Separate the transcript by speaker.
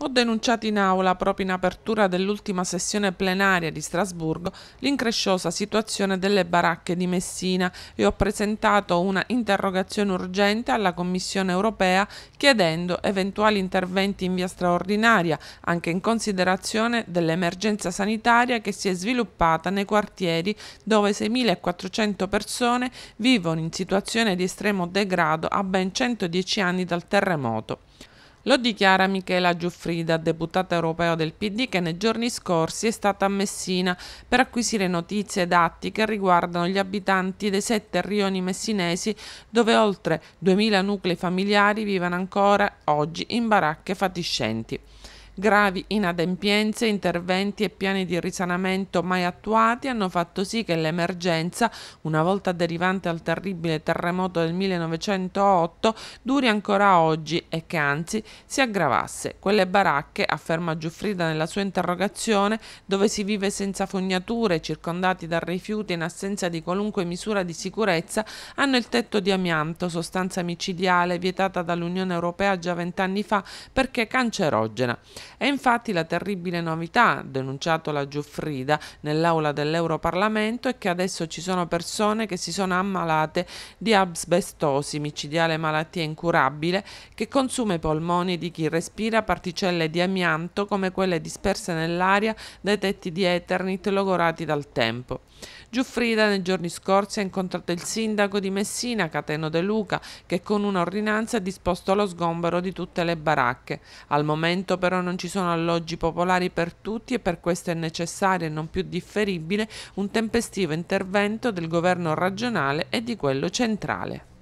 Speaker 1: Ho denunciato in aula, proprio in apertura dell'ultima sessione plenaria di Strasburgo, l'incresciosa situazione delle baracche di Messina e ho presentato una interrogazione urgente alla Commissione europea chiedendo eventuali interventi in via straordinaria, anche in considerazione dell'emergenza sanitaria che si è sviluppata nei quartieri dove 6.400 persone vivono in situazione di estremo degrado a ben 110 anni dal terremoto. Lo dichiara Michela Giuffrida, deputata europea del PD, che nei giorni scorsi è stata a Messina per acquisire notizie ed atti che riguardano gli abitanti dei sette rioni messinesi, dove oltre 2000 nuclei familiari vivono ancora oggi in baracche fatiscenti. Gravi inadempienze, interventi e piani di risanamento mai attuati hanno fatto sì che l'emergenza, una volta derivante dal terribile terremoto del 1908, duri ancora oggi e che anzi si aggravasse. Quelle baracche, afferma Giuffrida nella sua interrogazione, dove si vive senza fognature, circondati da rifiuti in assenza di qualunque misura di sicurezza, hanno il tetto di amianto, sostanza micidiale vietata dall'Unione Europea già vent'anni fa perché cancerogena. È infatti la terribile novità, denunciato la Giuffrida nell'aula dell'Europarlamento, è che adesso ci sono persone che si sono ammalate di asbestosi, micidiale malattia incurabile, che consuma i polmoni di chi respira particelle di amianto come quelle disperse nell'aria dai tetti di Eternit logorati dal tempo. Giuffrida nei giorni scorsi ha incontrato il sindaco di Messina, Cateno De Luca, che con un'ordinanza ha disposto lo sgombero di tutte le baracche. Al momento però non non ci sono alloggi popolari per tutti e per questo è necessario e non più differibile un tempestivo intervento del governo regionale e di quello centrale.